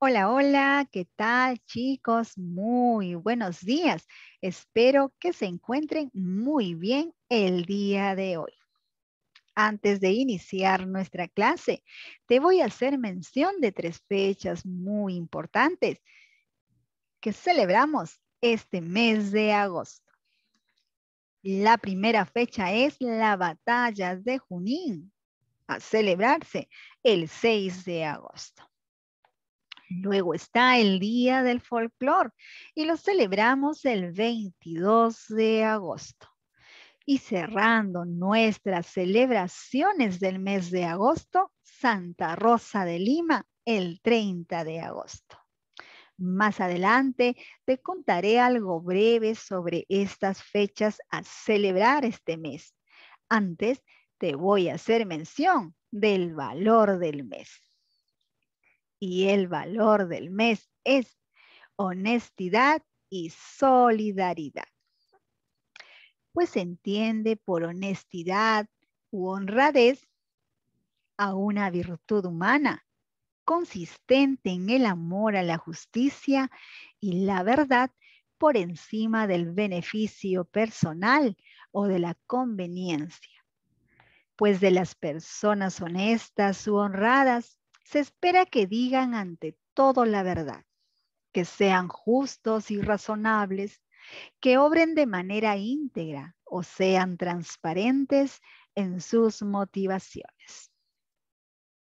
Hola, hola, ¿qué tal chicos? Muy buenos días. Espero que se encuentren muy bien el día de hoy. Antes de iniciar nuestra clase, te voy a hacer mención de tres fechas muy importantes que celebramos este mes de agosto. La primera fecha es la batalla de Junín, a celebrarse el 6 de agosto. Luego está el Día del Folclore y lo celebramos el 22 de agosto. Y cerrando nuestras celebraciones del mes de agosto, Santa Rosa de Lima, el 30 de agosto. Más adelante te contaré algo breve sobre estas fechas a celebrar este mes. Antes te voy a hacer mención del valor del mes y el valor del mes es honestidad y solidaridad. Pues se entiende por honestidad u honradez a una virtud humana consistente en el amor a la justicia y la verdad por encima del beneficio personal o de la conveniencia. Pues de las personas honestas u honradas se espera que digan ante todo la verdad, que sean justos y razonables, que obren de manera íntegra o sean transparentes en sus motivaciones.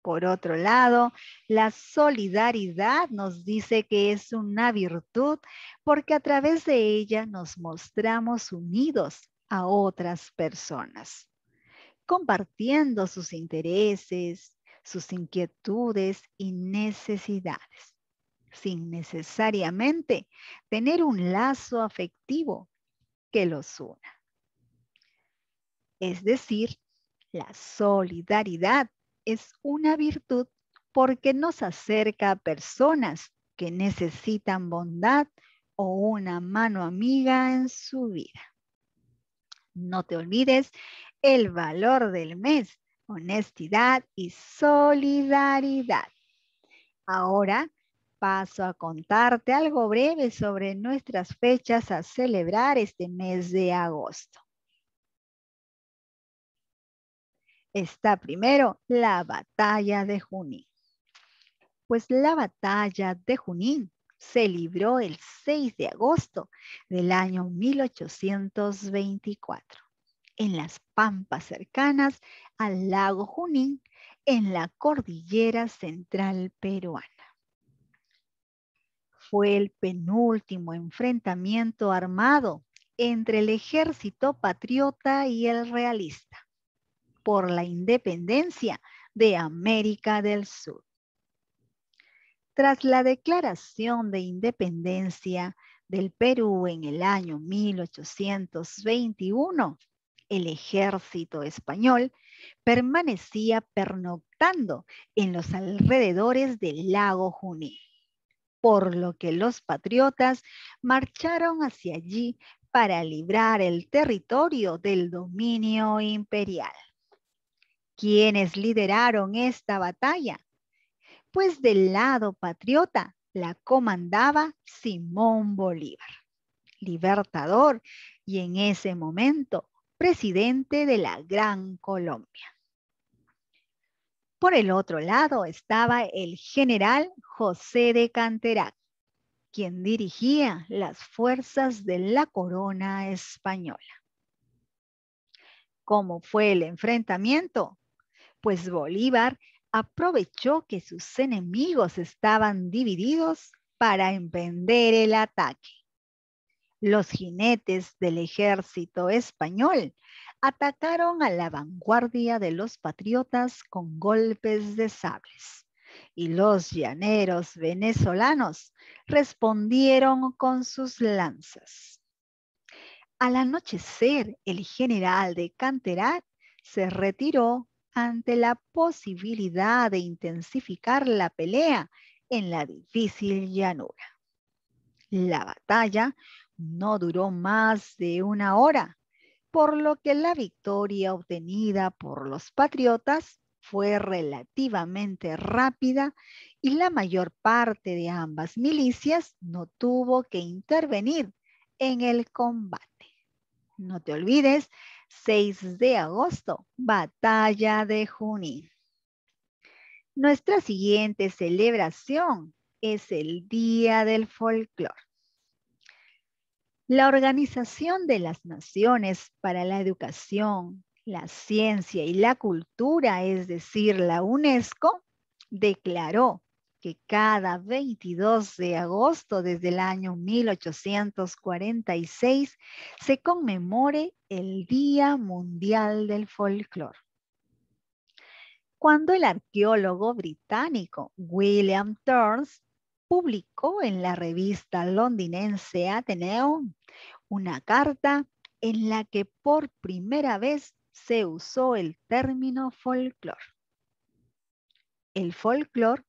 Por otro lado, la solidaridad nos dice que es una virtud porque a través de ella nos mostramos unidos a otras personas, compartiendo sus intereses, sus inquietudes y necesidades, sin necesariamente tener un lazo afectivo que los una. Es decir, la solidaridad es una virtud porque nos acerca a personas que necesitan bondad o una mano amiga en su vida. No te olvides el valor del mes honestidad y solidaridad. Ahora paso a contarte algo breve sobre nuestras fechas a celebrar este mes de agosto. Está primero la batalla de Junín. Pues la batalla de Junín se libró el 6 de agosto del año 1824 en las pampas cercanas al lago Junín, en la cordillera central peruana. Fue el penúltimo enfrentamiento armado entre el ejército patriota y el realista por la independencia de América del Sur. Tras la declaración de independencia del Perú en el año 1821, el ejército español, permanecía pernoctando en los alrededores del lago Juní, por lo que los patriotas marcharon hacia allí para librar el territorio del dominio imperial. ¿Quiénes lideraron esta batalla? Pues del lado patriota la comandaba Simón Bolívar, libertador y en ese momento presidente de la Gran Colombia. Por el otro lado estaba el general José de Canterac, quien dirigía las fuerzas de la corona española. ¿Cómo fue el enfrentamiento? Pues Bolívar aprovechó que sus enemigos estaban divididos para emprender el ataque los jinetes del ejército español atacaron a la vanguardia de los patriotas con golpes de sables y los llaneros venezolanos respondieron con sus lanzas. Al anochecer, el general de Canterat se retiró ante la posibilidad de intensificar la pelea en la difícil llanura. La batalla no duró más de una hora, por lo que la victoria obtenida por los patriotas fue relativamente rápida y la mayor parte de ambas milicias no tuvo que intervenir en el combate. No te olvides, 6 de agosto, batalla de Junín. Nuestra siguiente celebración es el Día del Folclor. La Organización de las Naciones para la Educación, la Ciencia y la Cultura, es decir, la UNESCO, declaró que cada 22 de agosto desde el año 1846 se conmemore el Día Mundial del Folclore. Cuando el arqueólogo británico William Turns publicó en la revista londinense Athenaeum una carta en la que por primera vez se usó el término folclore. El folclore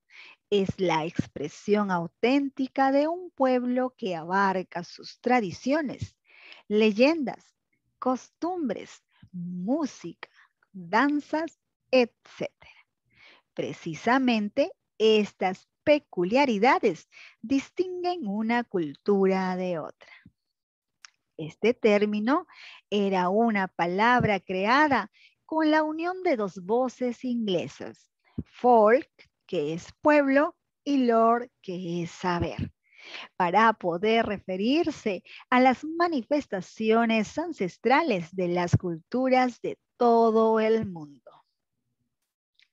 es la expresión auténtica de un pueblo que abarca sus tradiciones, leyendas, costumbres, música, danzas, etc. Precisamente estas peculiaridades distinguen una cultura de otra. Este término era una palabra creada con la unión de dos voces inglesas, folk, que es pueblo, y lord, que es saber, para poder referirse a las manifestaciones ancestrales de las culturas de todo el mundo.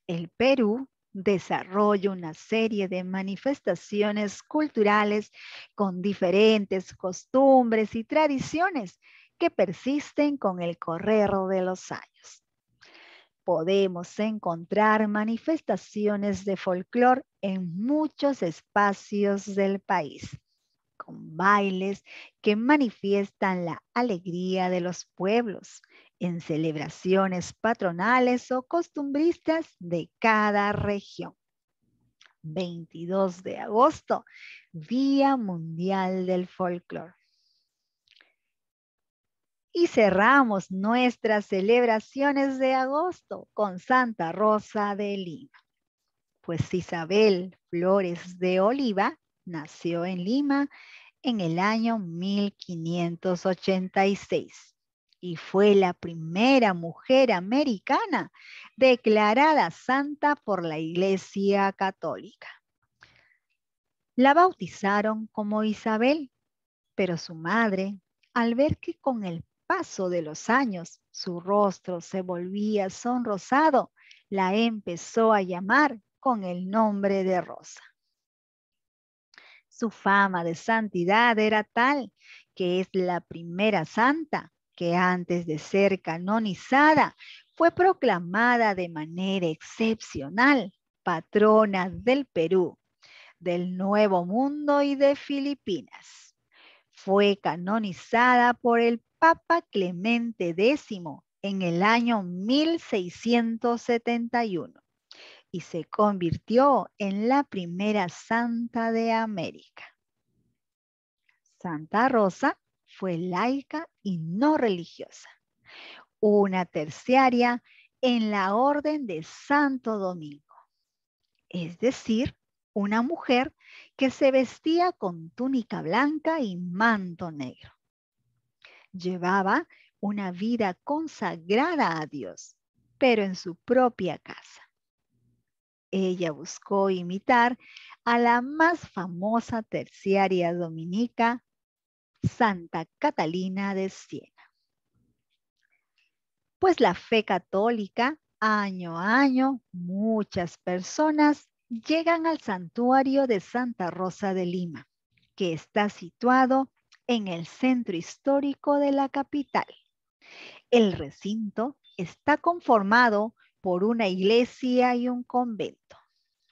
El Perú desarrolla una serie de manifestaciones culturales con diferentes costumbres y tradiciones que persisten con el correr de los años. Podemos encontrar manifestaciones de folclore en muchos espacios del país, con bailes que manifiestan la alegría de los pueblos, en celebraciones patronales o costumbristas de cada región. 22 de agosto, Día Mundial del Folclore. Y cerramos nuestras celebraciones de agosto con Santa Rosa de Lima. Pues Isabel Flores de Oliva nació en Lima en el año 1586 y fue la primera mujer americana declarada santa por la Iglesia Católica. La bautizaron como Isabel, pero su madre, al ver que con el paso de los años su rostro se volvía sonrosado, la empezó a llamar con el nombre de Rosa. Su fama de santidad era tal que es la primera santa que antes de ser canonizada fue proclamada de manera excepcional patrona del Perú, del Nuevo Mundo y de Filipinas. Fue canonizada por el Papa Clemente X en el año 1671 y se convirtió en la primera santa de América. Santa Rosa fue laica y no religiosa. Una terciaria en la Orden de Santo Domingo, es decir, una mujer que se vestía con túnica blanca y manto negro. Llevaba una vida consagrada a Dios, pero en su propia casa. Ella buscó imitar a la más famosa terciaria dominica, Santa Catalina de Siena. Pues la fe católica, año a año, muchas personas llegan al santuario de Santa Rosa de Lima, que está situado en el centro histórico de la capital. El recinto está conformado por una iglesia y un convento,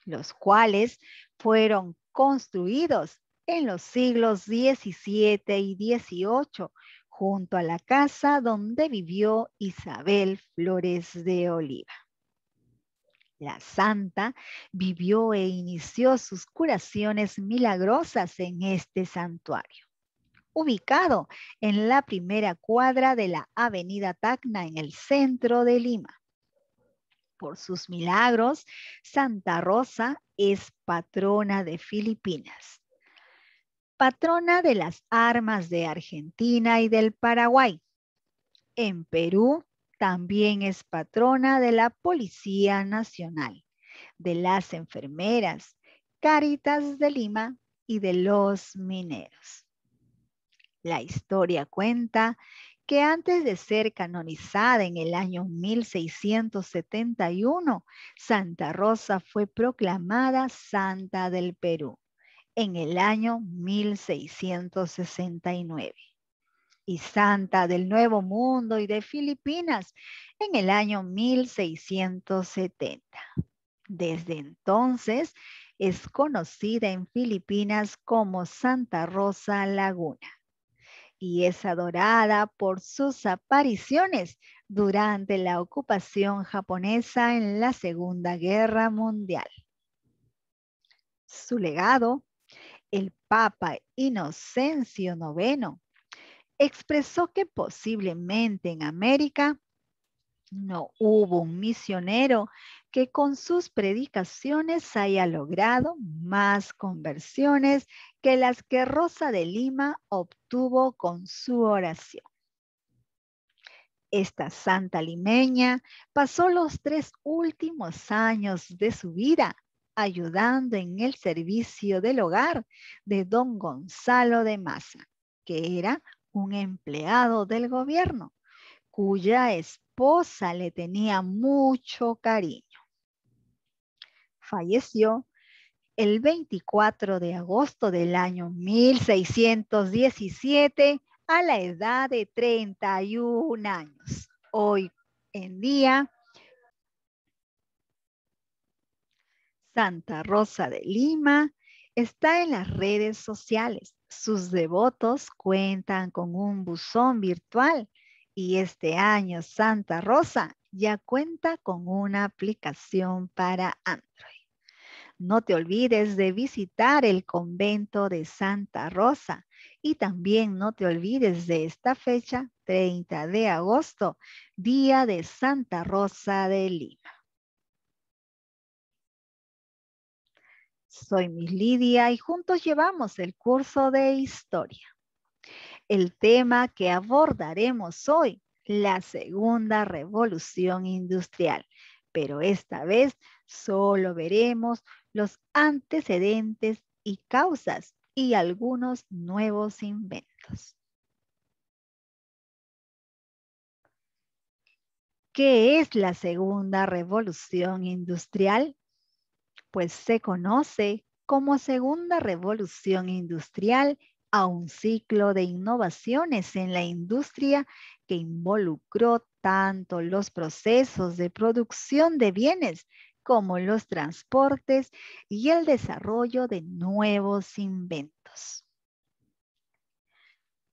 los cuales fueron construidos en los siglos XVII y XVIII, junto a la casa donde vivió Isabel Flores de Oliva. La santa vivió e inició sus curaciones milagrosas en este santuario, ubicado en la primera cuadra de la Avenida Tacna en el centro de Lima. Por sus milagros, Santa Rosa es patrona de Filipinas patrona de las armas de Argentina y del Paraguay. En Perú también es patrona de la Policía Nacional, de las enfermeras, Caritas de Lima y de los mineros. La historia cuenta que antes de ser canonizada en el año 1671, Santa Rosa fue proclamada Santa del Perú en el año 1669 y Santa del Nuevo Mundo y de Filipinas en el año 1670. Desde entonces es conocida en Filipinas como Santa Rosa Laguna y es adorada por sus apariciones durante la ocupación japonesa en la Segunda Guerra Mundial. Su legado el Papa Inocencio IX expresó que posiblemente en América no hubo un misionero que con sus predicaciones haya logrado más conversiones que las que Rosa de Lima obtuvo con su oración. Esta santa limeña pasó los tres últimos años de su vida ayudando en el servicio del hogar de don Gonzalo de Maza, que era un empleado del gobierno, cuya esposa le tenía mucho cariño. Falleció el 24 de agosto del año 1617 a la edad de 31 años. Hoy en día Santa Rosa de Lima está en las redes sociales. Sus devotos cuentan con un buzón virtual y este año Santa Rosa ya cuenta con una aplicación para Android. No te olvides de visitar el convento de Santa Rosa y también no te olvides de esta fecha, 30 de agosto, Día de Santa Rosa de Lima. Soy Miss Lidia y juntos llevamos el curso de historia. El tema que abordaremos hoy, la segunda revolución industrial, pero esta vez solo veremos los antecedentes y causas y algunos nuevos inventos. ¿Qué es la segunda revolución industrial? pues se conoce como segunda revolución industrial a un ciclo de innovaciones en la industria que involucró tanto los procesos de producción de bienes como los transportes y el desarrollo de nuevos inventos.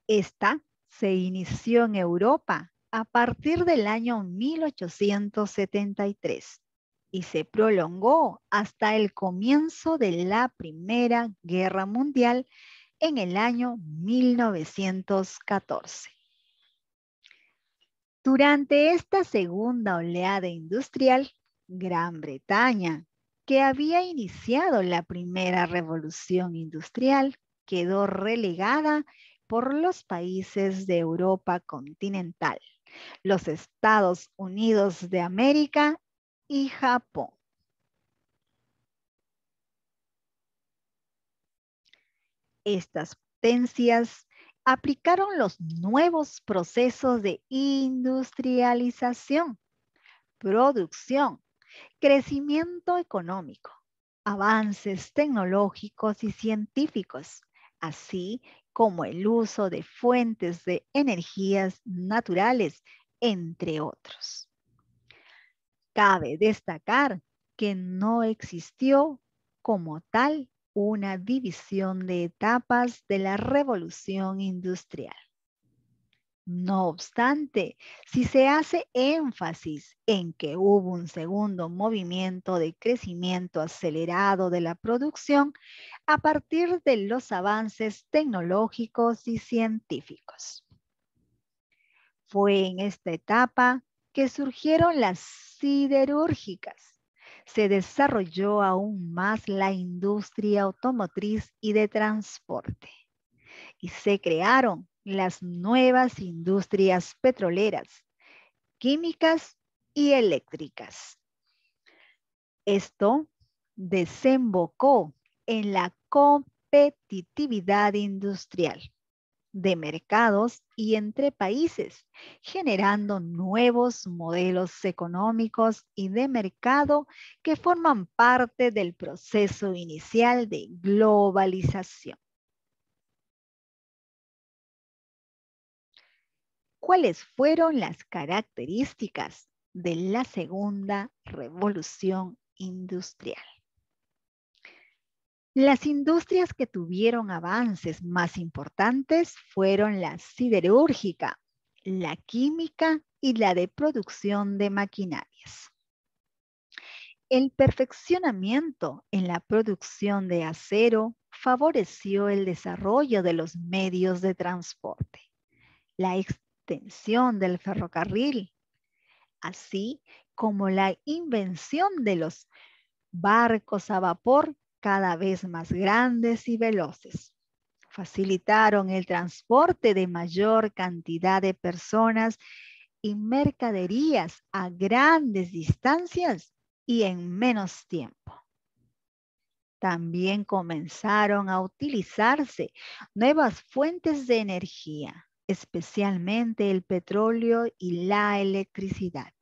Esta se inició en Europa a partir del año 1873 y se prolongó hasta el comienzo de la Primera Guerra Mundial en el año 1914. Durante esta segunda oleada industrial, Gran Bretaña, que había iniciado la primera revolución industrial, quedó relegada por los países de Europa continental, los Estados Unidos de América y Japón. Estas potencias aplicaron los nuevos procesos de industrialización, producción, crecimiento económico, avances tecnológicos y científicos, así como el uso de fuentes de energías naturales, entre otros. Cabe destacar que no existió como tal una división de etapas de la revolución industrial. No obstante, si se hace énfasis en que hubo un segundo movimiento de crecimiento acelerado de la producción a partir de los avances tecnológicos y científicos. Fue en esta etapa que surgieron las siderúrgicas. Se desarrolló aún más la industria automotriz y de transporte. Y se crearon las nuevas industrias petroleras, químicas y eléctricas. Esto desembocó en la competitividad industrial de mercados y entre países, generando nuevos modelos económicos y de mercado que forman parte del proceso inicial de globalización. ¿Cuáles fueron las características de la segunda revolución industrial? Las industrias que tuvieron avances más importantes fueron la siderúrgica, la química y la de producción de maquinarias. El perfeccionamiento en la producción de acero favoreció el desarrollo de los medios de transporte, la extensión del ferrocarril, así como la invención de los barcos a vapor cada vez más grandes y veloces. Facilitaron el transporte de mayor cantidad de personas y mercaderías a grandes distancias y en menos tiempo. También comenzaron a utilizarse nuevas fuentes de energía, especialmente el petróleo y la electricidad.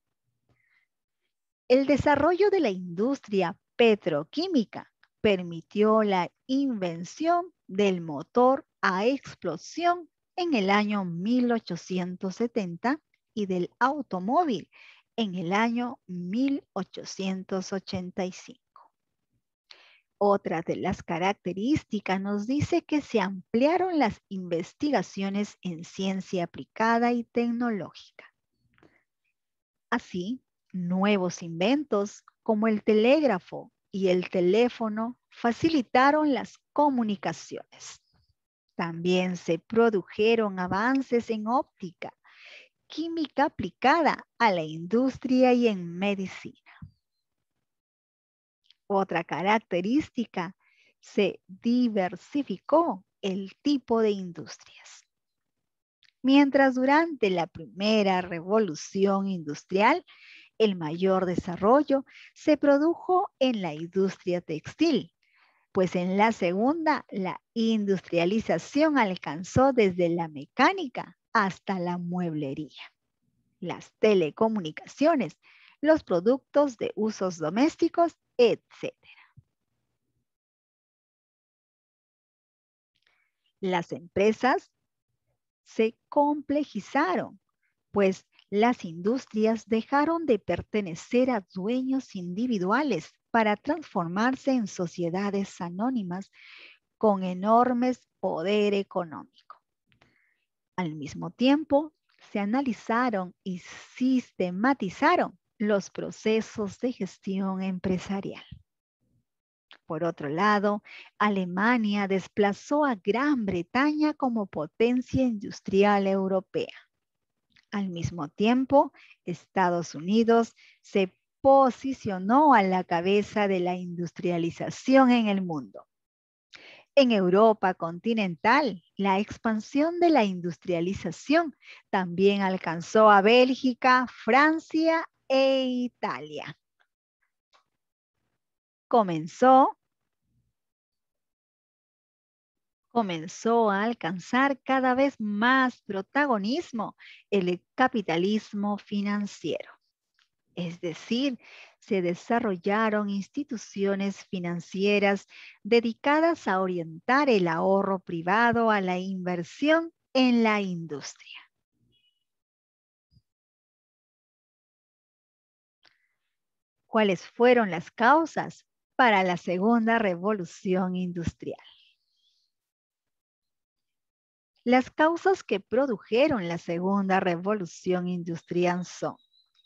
El desarrollo de la industria petroquímica permitió la invención del motor a explosión en el año 1870 y del automóvil en el año 1885. Otra de las características nos dice que se ampliaron las investigaciones en ciencia aplicada y tecnológica. Así, nuevos inventos como el telégrafo, y el teléfono facilitaron las comunicaciones. También se produjeron avances en óptica, química aplicada a la industria y en medicina. Otra característica, se diversificó el tipo de industrias. Mientras durante la primera revolución industrial el mayor desarrollo se produjo en la industria textil, pues en la segunda la industrialización alcanzó desde la mecánica hasta la mueblería, las telecomunicaciones, los productos de usos domésticos, etc. Las empresas se complejizaron, pues las industrias dejaron de pertenecer a dueños individuales para transformarse en sociedades anónimas con enormes poder económico. Al mismo tiempo, se analizaron y sistematizaron los procesos de gestión empresarial. Por otro lado, Alemania desplazó a Gran Bretaña como potencia industrial europea. Al mismo tiempo, Estados Unidos se posicionó a la cabeza de la industrialización en el mundo. En Europa continental, la expansión de la industrialización también alcanzó a Bélgica, Francia e Italia. Comenzó comenzó a alcanzar cada vez más protagonismo el capitalismo financiero. Es decir, se desarrollaron instituciones financieras dedicadas a orientar el ahorro privado a la inversión en la industria. ¿Cuáles fueron las causas para la segunda revolución industrial? Las causas que produjeron la segunda revolución industrial son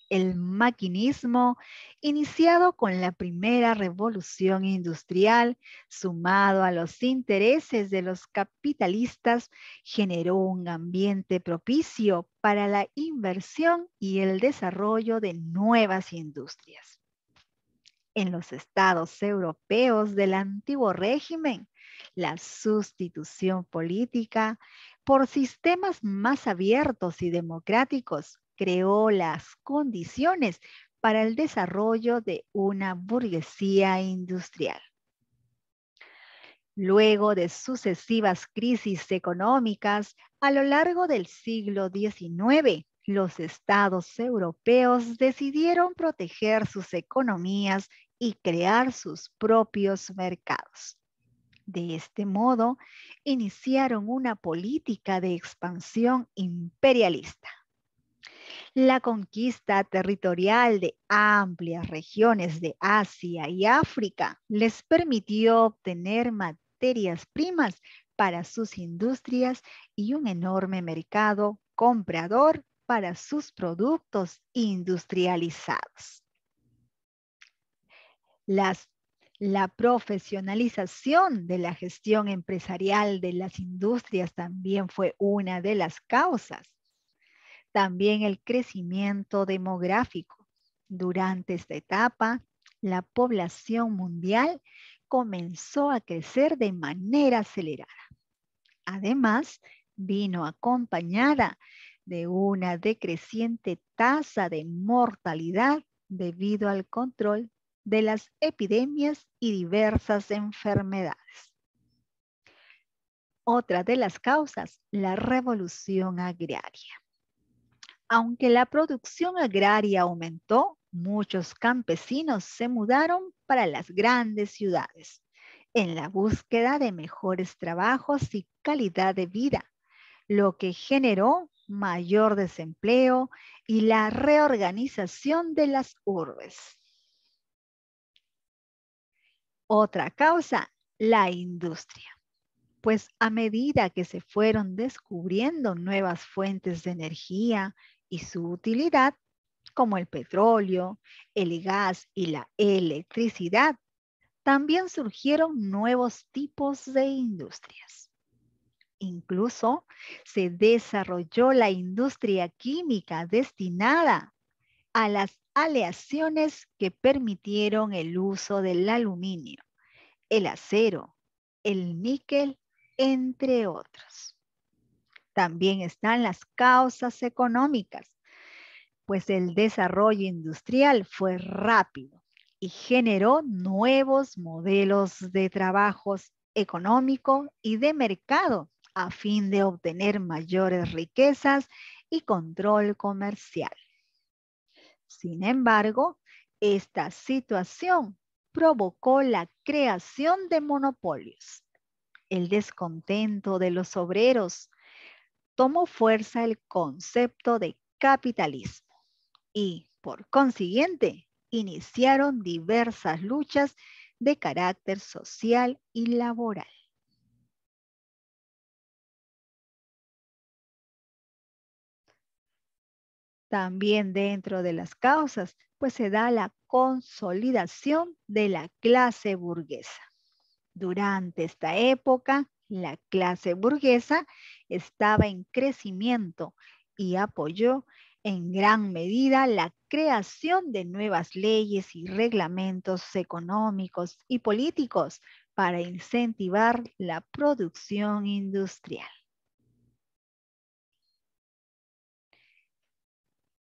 el maquinismo, iniciado con la primera revolución industrial, sumado a los intereses de los capitalistas, generó un ambiente propicio para la inversión y el desarrollo de nuevas industrias. En los estados europeos del antiguo régimen, la sustitución política por sistemas más abiertos y democráticos creó las condiciones para el desarrollo de una burguesía industrial. Luego de sucesivas crisis económicas a lo largo del siglo XIX, los estados europeos decidieron proteger sus economías y crear sus propios mercados. De este modo, iniciaron una política de expansión imperialista. La conquista territorial de amplias regiones de Asia y África les permitió obtener materias primas para sus industrias y un enorme mercado comprador para sus productos industrializados. Las la profesionalización de la gestión empresarial de las industrias también fue una de las causas. También el crecimiento demográfico. Durante esta etapa, la población mundial comenzó a crecer de manera acelerada. Además, vino acompañada de una decreciente tasa de mortalidad debido al control de las epidemias y diversas enfermedades. Otra de las causas, la revolución agraria. Aunque la producción agraria aumentó, muchos campesinos se mudaron para las grandes ciudades en la búsqueda de mejores trabajos y calidad de vida, lo que generó mayor desempleo y la reorganización de las urbes. Otra causa, la industria. Pues a medida que se fueron descubriendo nuevas fuentes de energía y su utilidad, como el petróleo, el gas y la electricidad, también surgieron nuevos tipos de industrias. Incluso se desarrolló la industria química destinada a las aleaciones que permitieron el uso del aluminio, el acero, el níquel, entre otros. También están las causas económicas, pues el desarrollo industrial fue rápido y generó nuevos modelos de trabajos económico y de mercado a fin de obtener mayores riquezas y control comercial. Sin embargo, esta situación provocó la creación de monopolios. El descontento de los obreros tomó fuerza el concepto de capitalismo y, por consiguiente, iniciaron diversas luchas de carácter social y laboral. También dentro de las causas, pues se da la consolidación de la clase burguesa. Durante esta época, la clase burguesa estaba en crecimiento y apoyó en gran medida la creación de nuevas leyes y reglamentos económicos y políticos para incentivar la producción industrial.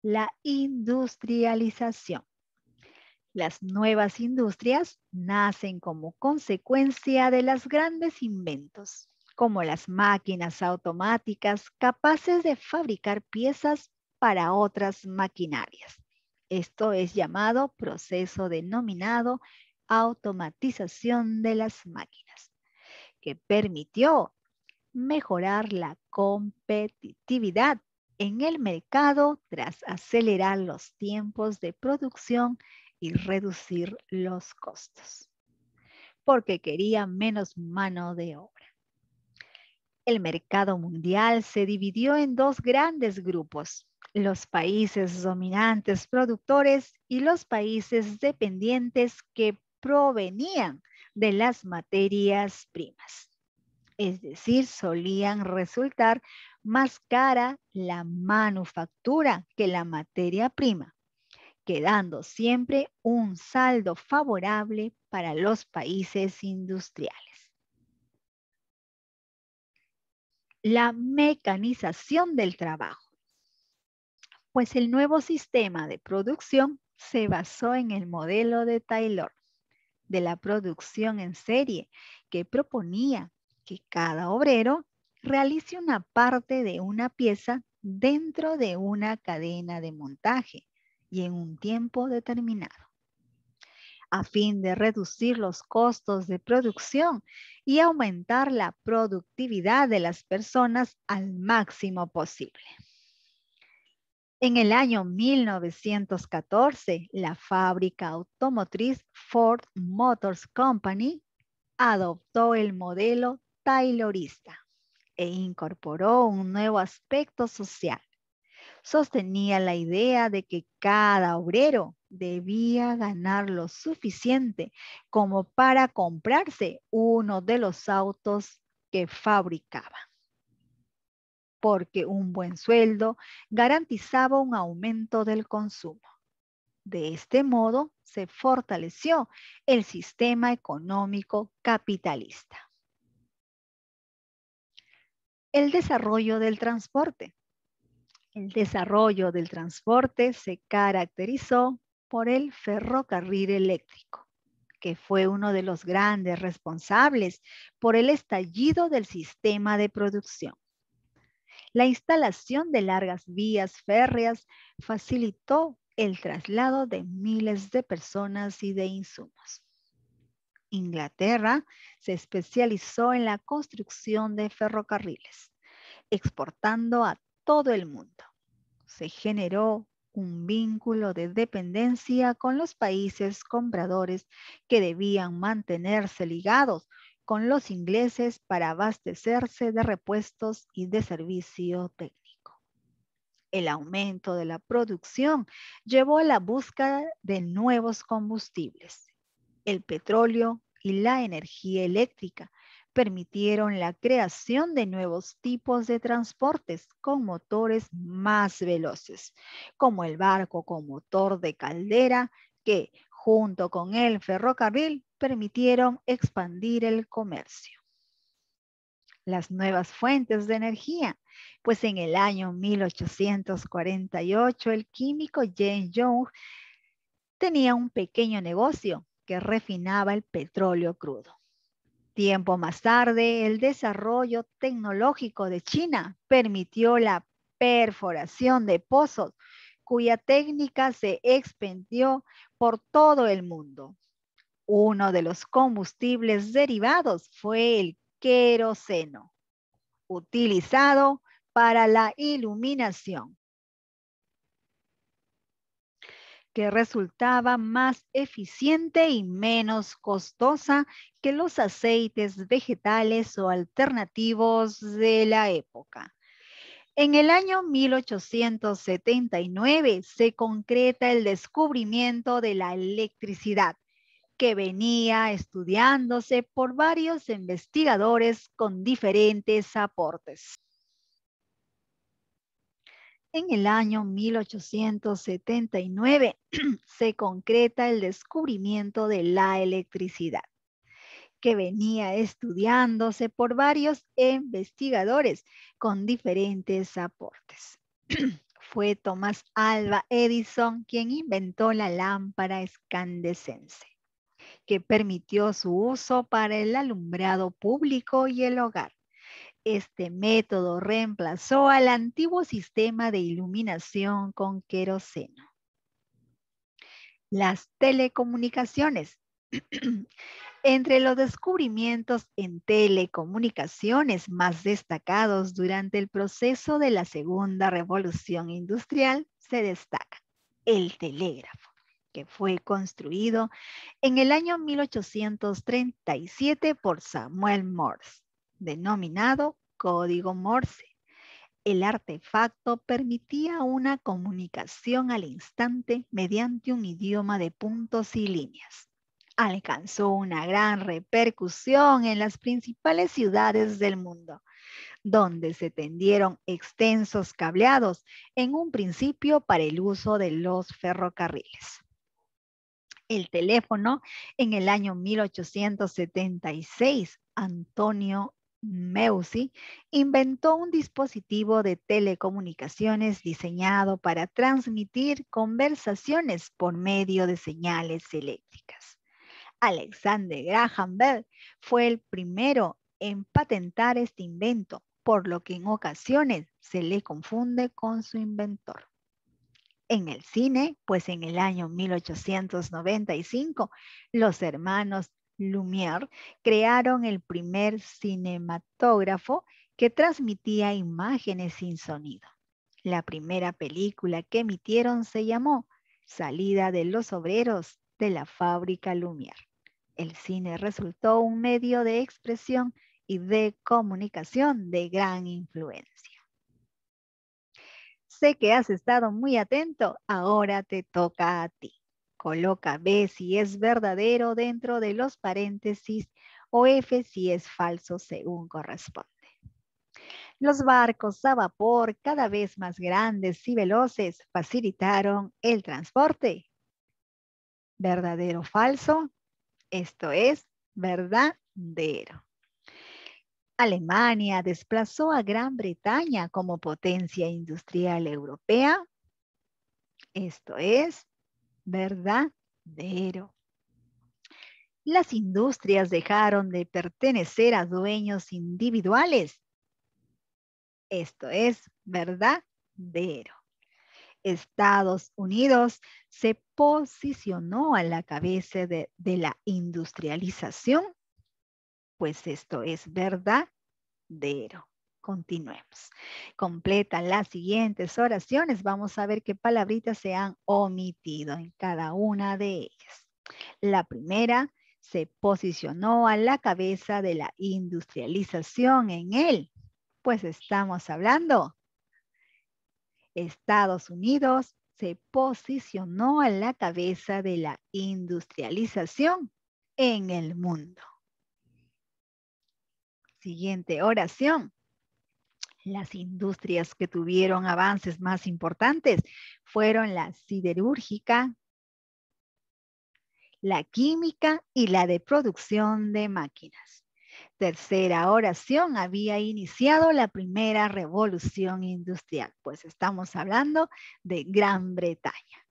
la industrialización. Las nuevas industrias nacen como consecuencia de los grandes inventos, como las máquinas automáticas capaces de fabricar piezas para otras maquinarias. Esto es llamado proceso denominado automatización de las máquinas, que permitió mejorar la competitividad en el mercado tras acelerar los tiempos de producción y reducir los costos, porque quería menos mano de obra. El mercado mundial se dividió en dos grandes grupos, los países dominantes productores y los países dependientes que provenían de las materias primas. Es decir, solían resultar más cara la manufactura que la materia prima, quedando siempre un saldo favorable para los países industriales. La mecanización del trabajo. Pues el nuevo sistema de producción se basó en el modelo de Taylor de la producción en serie que proponía que cada obrero realice una parte de una pieza dentro de una cadena de montaje y en un tiempo determinado a fin de reducir los costos de producción y aumentar la productividad de las personas al máximo posible. En el año 1914, la fábrica automotriz Ford Motors Company adoptó el modelo Taylorista e incorporó un nuevo aspecto social. Sostenía la idea de que cada obrero debía ganar lo suficiente como para comprarse uno de los autos que fabricaba, porque un buen sueldo garantizaba un aumento del consumo. De este modo se fortaleció el sistema económico capitalista el desarrollo del transporte. El desarrollo del transporte se caracterizó por el ferrocarril eléctrico, que fue uno de los grandes responsables por el estallido del sistema de producción. La instalación de largas vías férreas facilitó el traslado de miles de personas y de insumos. Inglaterra, se especializó en la construcción de ferrocarriles, exportando a todo el mundo. Se generó un vínculo de dependencia con los países compradores que debían mantenerse ligados con los ingleses para abastecerse de repuestos y de servicio técnico. El aumento de la producción llevó a la búsqueda de nuevos combustibles el petróleo y la energía eléctrica permitieron la creación de nuevos tipos de transportes con motores más veloces, como el barco con motor de caldera, que junto con el ferrocarril permitieron expandir el comercio. Las nuevas fuentes de energía, pues en el año 1848 el químico James Young tenía un pequeño negocio que refinaba el petróleo crudo. Tiempo más tarde, el desarrollo tecnológico de China permitió la perforación de pozos cuya técnica se expendió por todo el mundo. Uno de los combustibles derivados fue el queroseno, utilizado para la iluminación. que resultaba más eficiente y menos costosa que los aceites vegetales o alternativos de la época. En el año 1879 se concreta el descubrimiento de la electricidad, que venía estudiándose por varios investigadores con diferentes aportes. En el año 1879 se concreta el descubrimiento de la electricidad, que venía estudiándose por varios investigadores con diferentes aportes. Fue Thomas Alba Edison quien inventó la lámpara escandescense, que permitió su uso para el alumbrado público y el hogar. Este método reemplazó al antiguo sistema de iluminación con queroseno. Las telecomunicaciones. Entre los descubrimientos en telecomunicaciones más destacados durante el proceso de la segunda revolución industrial se destaca el telégrafo, que fue construido en el año 1837 por Samuel Morse, denominado código Morse. El artefacto permitía una comunicación al instante mediante un idioma de puntos y líneas. Alcanzó una gran repercusión en las principales ciudades del mundo, donde se tendieron extensos cableados en un principio para el uso de los ferrocarriles el teléfono en el año 1876. Antonio Meusi inventó un dispositivo de telecomunicaciones diseñado para transmitir conversaciones por medio de señales eléctricas. Alexander Graham Bell fue el primero en patentar este invento, por lo que en ocasiones se le confunde con su inventor. En el cine, pues en el año 1895, los hermanos Lumière crearon el primer cinematógrafo que transmitía imágenes sin sonido. La primera película que emitieron se llamó Salida de los Obreros de la Fábrica Lumière. El cine resultó un medio de expresión y de comunicación de gran influencia. Sé que has estado muy atento, ahora te toca a ti. Coloca B si es verdadero dentro de los paréntesis o F si es falso según corresponde. Los barcos a vapor cada vez más grandes y veloces facilitaron el transporte. ¿Verdadero o falso? Esto es verdadero. Alemania desplazó a Gran Bretaña como potencia industrial europea. Esto es verdadero. Las industrias dejaron de pertenecer a dueños individuales. Esto es verdadero. Estados Unidos se posicionó a la cabeza de, la industrialización, pues esto es verdadero. Continuemos. Completa las siguientes oraciones. Vamos a ver qué palabritas se han omitido en cada una de ellas. La primera se posicionó a la cabeza de la industrialización en él. Pues estamos hablando. Estados Unidos se posicionó a la cabeza de la industrialización en el mundo. Siguiente oración. Las industrias que tuvieron avances más importantes fueron la siderúrgica, la química y la de producción de máquinas. Tercera oración había iniciado la primera revolución industrial, pues estamos hablando de Gran Bretaña.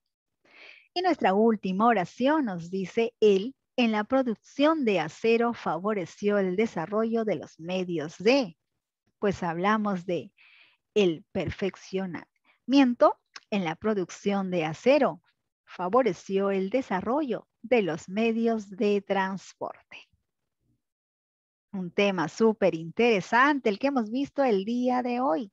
Y nuestra última oración nos dice, él en la producción de acero favoreció el desarrollo de los medios de pues hablamos de el perfeccionamiento en la producción de acero favoreció el desarrollo de los medios de transporte. Un tema súper interesante el que hemos visto el día de hoy.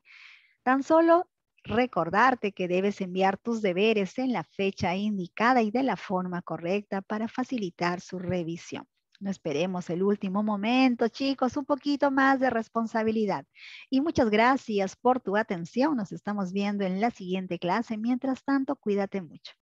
Tan solo recordarte que debes enviar tus deberes en la fecha indicada y de la forma correcta para facilitar su revisión. No esperemos el último momento, chicos, un poquito más de responsabilidad. Y muchas gracias por tu atención. Nos estamos viendo en la siguiente clase. Mientras tanto, cuídate mucho.